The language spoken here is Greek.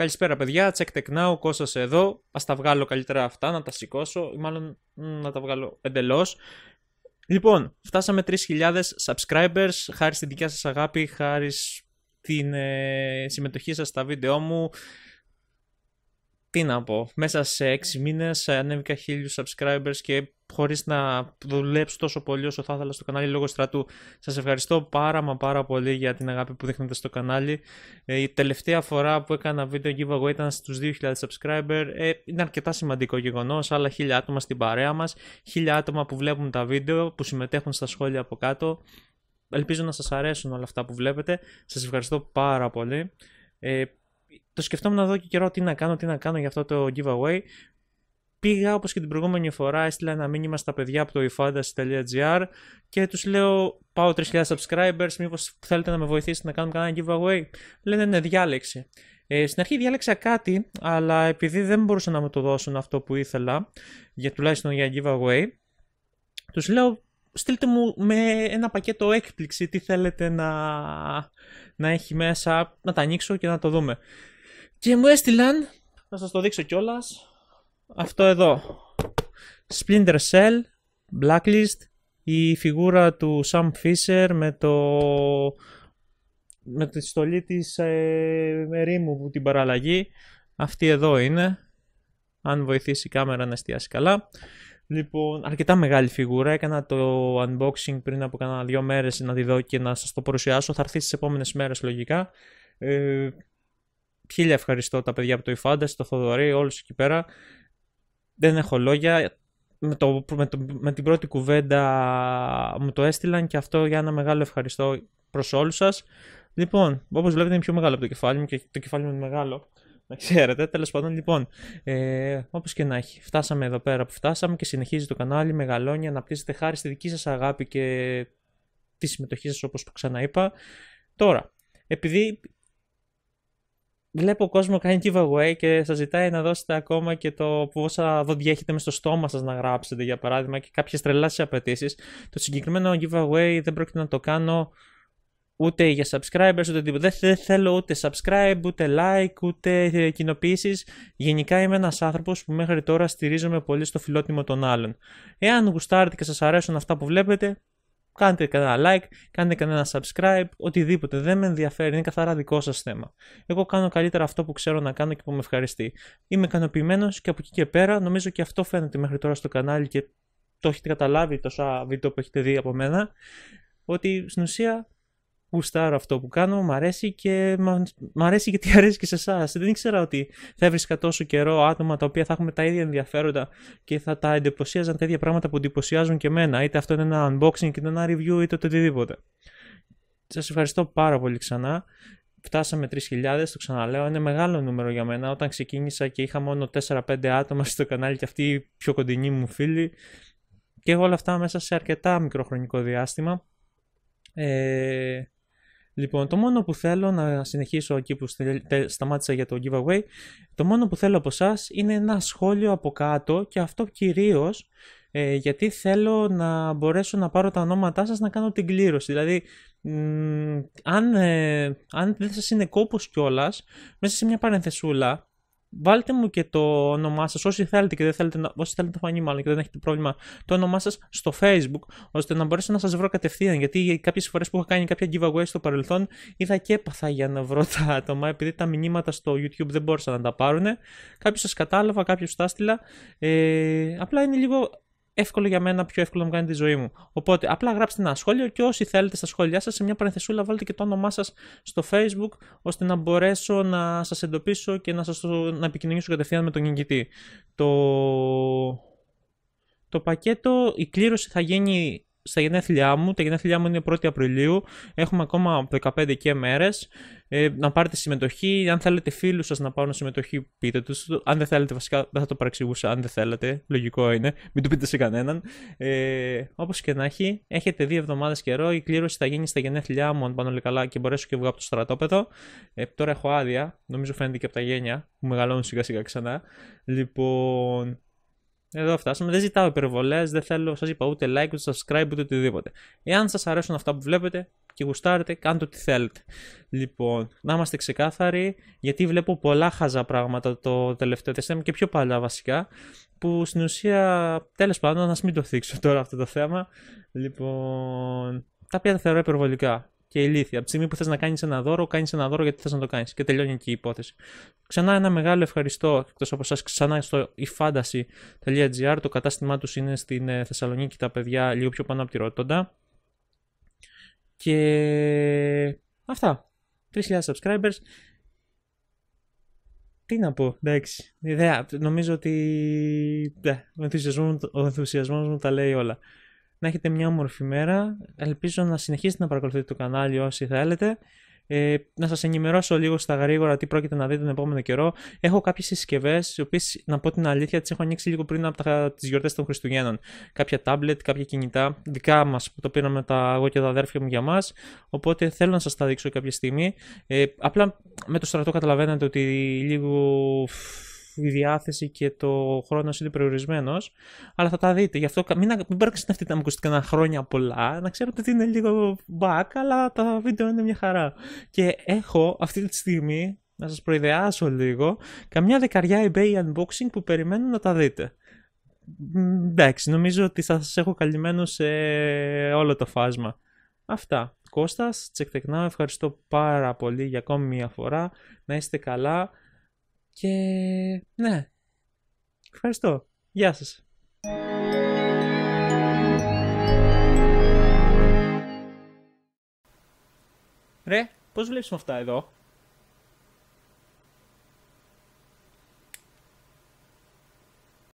Καλησπέρα, παιδιά. Check tech now. Κώστας εδώ. Ας τα βγάλω καλύτερα αυτά, να τα σηκώσω, ή μάλλον να τα βγάλω εντελώς. Λοιπόν, φτάσαμε 3.000 subscribers. Χάρη στην δικιά σας αγάπη, χάρη στην ε, συμμετοχή σας στα βίντεο μου τι να πω, μέσα σε 6 μήνες, ανέβηκα 1000 subscribers και χωρίς να δουλέψω τόσο πολύ όσο θα ήθελα στο κανάλι λόγω στρατού. σας ευχαριστώ πάρα μα πάρα πολύ για την αγάπη που δείχνετε στο κανάλι. Ε, η τελευταία φορά που έκανα βίντεο giveaway ήταν στους 2000 subscribers. Ε, είναι αρκετά σημαντικό γεγονός, άλλα 1000 άτομα στην παρέα μας, 1000 άτομα που βλέπουν τα βίντεο, που συμμετέχουν στα σχόλια από κάτω. Ελπίζω να σας αρέσουν όλα αυτά που βλέπετε. σας ευχαριστώ πάρα πολύ. Ε, το σκεφτόμουν εδώ και καιρό τι να κάνω, τι να κάνω για αυτό το giveaway. Πήγα όπως και την προηγούμενη φορά, έστειλα ένα μήνυμα στα παιδιά από το ifantasy.gr και τους λέω πάω 3.000 subscribers, μήπως θέλετε να με βοηθήσετε να κάνουμε κανένα giveaway. Λένε ναι, διάλεξε. Ε, στην αρχή διάλεξα κάτι, αλλά επειδή δεν μπορούσαν να μου το δώσουν αυτό που ήθελα, για, τουλάχιστον για giveaway, τους λέω στείλτε μου με ένα πακέτο έκπληξη τι θέλετε να, να έχει μέσα, να τα ανοίξω και να το δούμε. Και μου έστειλαν, να σας το δείξω κιόλας. αυτό εδώ. Splinter Cell, Blacklist, η φιγούρα του Sam Fisher με το... Με τη στολή της ε, που την παραλλαγεί. Αυτή εδώ είναι. Αν βοηθήσει η κάμερα να εστιάσει καλά. Λοιπόν, αρκετά μεγάλη φιγούρα. Έκανα το unboxing πριν από κάνα δύο μέρες να τη δω και να σας το παρουσιάσω. Θα έρθει στις επόμενες μέρες λογικά. Ε, χίλια ευχαριστώ τα παιδιά από το eFantasy, το Θοδωρή, όλους εκεί πέρα. Δεν έχω λόγια. Με, το, με, το, με την πρώτη κουβέντα μου το έστειλαν και αυτό για ένα μεγάλο ευχαριστώ προς όλους σας. Λοιπόν, όπως βλέπετε είναι πιο μεγάλο από το κεφάλι μου και το κεφάλι μου είναι μεγάλο. Να ξέρετε, τέλος πάντων, λοιπόν, ε, όπως και να έχει, φτάσαμε εδώ πέρα που φτάσαμε και συνεχίζει το κανάλι, μεγαλώνει, αναπτύσσεται χάρη στη δική σας αγάπη και τη συμμετοχή σας, όπως ξαναείπα. Τώρα, επειδή βλέπω ο κόσμος κάνει giveaway και σας ζητάει να δώσετε ακόμα και το πόσα δόντια έχετε μες στο στόμα σας να γράψετε, για παράδειγμα, και κάποιες τρελάσεις απαιτήσεις, το συγκεκριμένο giveaway δεν πρόκειται να το κάνω Ούτε για subscribers, ούτε τίποτα. Δεν θέλω ούτε subscribe, ούτε like, ούτε κοινοποιήσει. Γενικά είμαι ένας άνθρωπος που μέχρι τώρα στηρίζομαι πολύ στο φιλότιμο των άλλων. Εάν γουστάρετε και σας αρέσουν αυτά που βλέπετε, κάντε κανένα like, κάντε κανένα subscribe, οτιδήποτε. Δεν με ενδιαφέρει, είναι καθαρά δικό σας θέμα. Εγώ κάνω καλύτερα αυτό που ξέρω να κάνω και που με ευχαριστεί. Είμαι ικανοποιημένος και από εκεί και πέρα νομίζω και αυτό φαίνεται μέχρι τώρα στο κανάλι και το έχετε καταλάβει τόσα βίντεο που έχετε δει από μένα. Ότι στην ουσία γουστάρω αυτό που κάνω, μου αρέσει και μου αρέσει γιατί αρέσει και σε εσάς. Δεν ήξερα ότι θα έβρισκα τόσο καιρό άτομα τα οποία θα έχουν τα ίδια ενδιαφέροντα και θα τα εντυπωσίαζαν τα ίδια πράγματα που εντυπωσιάζουν και εμένα. Είτε αυτό είναι ένα unboxing, είτε ένα review, είτε οτιδήποτε. Σας ευχαριστώ πάρα πολύ ξανά. Φτάσαμε 3.000, το ξαναλέω, είναι μεγάλο νούμερο για μένα. Όταν ξεκίνησα και είχα μόνο 4-5 άτομα στο κανάλι και αυτοί οι πιο κοντινοί μου φίλοι. Και όλα αυτά μέσα σε αρκετά μικροχρονικό διάστημα. Ε, Λοιπόν, το μόνο που θέλω να συνεχίσω εκεί που σταμάτησα για το giveaway, το μόνο που θέλω από εσάς είναι ένα σχόλιο από κάτω και αυτό κυρίως ε, γιατί θέλω να μπορέσω να πάρω τα ονόματά σας να κάνω την κλήρωση. Δηλαδή, αν, ε, αν δεν σας είναι κόπος κιόλας, μέσα σε μια παρενθεσούλα, βάλτε μου και το όνομά σας, όσοι θέλετε και δεν θέλετε να, όσοι θέλετε να φανεί μάλλον και δεν έχετε πρόβλημα, το όνομά σας στο Facebook, ώστε να μπορέσω να σας βρω κατευθείαν. Γιατί κάποιες φορές που είχα κάνει κάποια giveaway στο παρελθόν, είδα και έπαθα για να βρω τα άτομα, επειδή τα μηνύματα στο YouTube δεν μπόρεσαν να τα πάρουν. κάποιοι σας κατάλαβα, κάποιου τα Ε, απλά είναι λίγο εύκολο για μένα, πιο εύκολο να μου κάνει τη ζωή μου. Οπότε, απλά γράψτε ένα σχόλιο και όσοι θέλετε στα σχόλιά σας, σε μια παρενθεσούλα βάλτε και το όνομά σας στο Facebook, ώστε να μπορέσω να σας εντοπίσω και να, σας να επικοινωνήσω κατευθείαν με τον νικητή. Το, το πακέτο, η κλήρωση θα γίνει στα γενέθλιά μου. Τα γενέθλιά μου είναι 1η Απριλίου. Έχουμε ακόμα 15 και μέρες. Ε, να πάρετε συμμετοχή. Αν θέλετε φίλους σας να πάρουν συμμετοχή, πείτε τους. Αν δεν θέλετε, βασικά δεν θα το παρεξηγούσα. Αν δεν θέλετε, λογικό είναι. Μην το πείτε σε κανέναν. Ε, Όπως και να έχει, έχετε δύο εβδομάδες καιρό. Η κλήρωση θα γίνει στα γενέθλιά μου, αν πάνω όλοι καλά, και μπορέσω και βγω από το στρατόπεδο. Ε, τώρα έχω άδεια. Νομίζω φαίνεται και από τα γένια που μεγαλώνουν σιγά σιγά ξανά. Λοιπόν, εδώ φτάσαμε. Δεν ζητάω υπερβολές, δεν θέλω, σας είπα, ούτε like, ούτε subscribe, ούτε οτιδήποτε. Εάν σας αρέσουν αυτά που βλέπετε και γουστάρετε, κάντε ό,τι θέλετε. Λοιπόν, να είμαστε ξεκάθαροι, γιατί βλέπω πολλά χαζά πράγματα το τελευταίο τεστ, και πιο παλιά βασικά, που στην ουσία, τέλος πάντων, να μην το θίξω τώρα αυτό το θέμα. Λοιπόν, τα οποία τα θεωρώ υπερβολικά και ηλίθεια. Από τη στιγμή που θες να κάνεις ένα δώρο, κάνεις ένα δώρο γιατί θες να το κάνεις. Και τελειώνει εκεί η υπόθεση. Ξανά ένα μεγάλο ευχαριστώ εκτός από εσά. Ξανά στο ifantasy.gr. Το κατάστημά τους είναι στην ε, Θεσσαλονίκη, τα παιδιά λίγο πιο πάνω από τη Ρότοντα. Και αυτά. 3.000 subscribers. Τι να πω, εντάξει. Ιδέα. Νομίζω ότι ο ο ενθουσιασμός μου τα λέει όλα να έχετε μια όμορφη μέρα. Ελπίζω να συνεχίσετε να παρακολουθείτε το κανάλι όσοι θέλετε. Ε, να σας ενημερώσω λίγο στα γρήγορα τι πρόκειται να δείτε τον επόμενο καιρό. Έχω κάποιες συσκευές, οι οποίες να πω την αλήθεια τις έχω ανοίξει λίγο πριν από τα, τις γιορτές των Χριστουγέννων. Κάποια tablet, κάποια κινητά, δικά μας που το πήραμε τα, εγώ και τα αδέρφια μου για μας. Οπότε θέλω να σας τα δείξω κάποια στιγμή. Ε, απλά με το στρατό καταλαβαίνετε ότι λίγο η διάθεση και το χρόνο είναι περιορισμένος. Αλλά θα τα δείτε. Γι' αυτό μην, μην παράξετε αυτή τα χρόνια πολλά. Να ξέρω ότι είναι λίγο back, αλλά τα βίντεο είναι μια χαρά. Και έχω αυτή τη στιγμή, να σας προειδεάσω λίγο, καμιά δεκαριά eBay unboxing που περιμένω να τα δείτε. Εντάξει, νομίζω ότι θα σας έχω καλυμμένο σε όλο το φάσμα. Αυτά. Κώστας, τσεκτεκνάω, ευχαριστώ πάρα πολύ για ακόμη μια φορά. Να είστε καλά. Και ναι, ευχαριστώ. Γεια σας. Ρε, πώς βλέπεις με αυτά εδώ.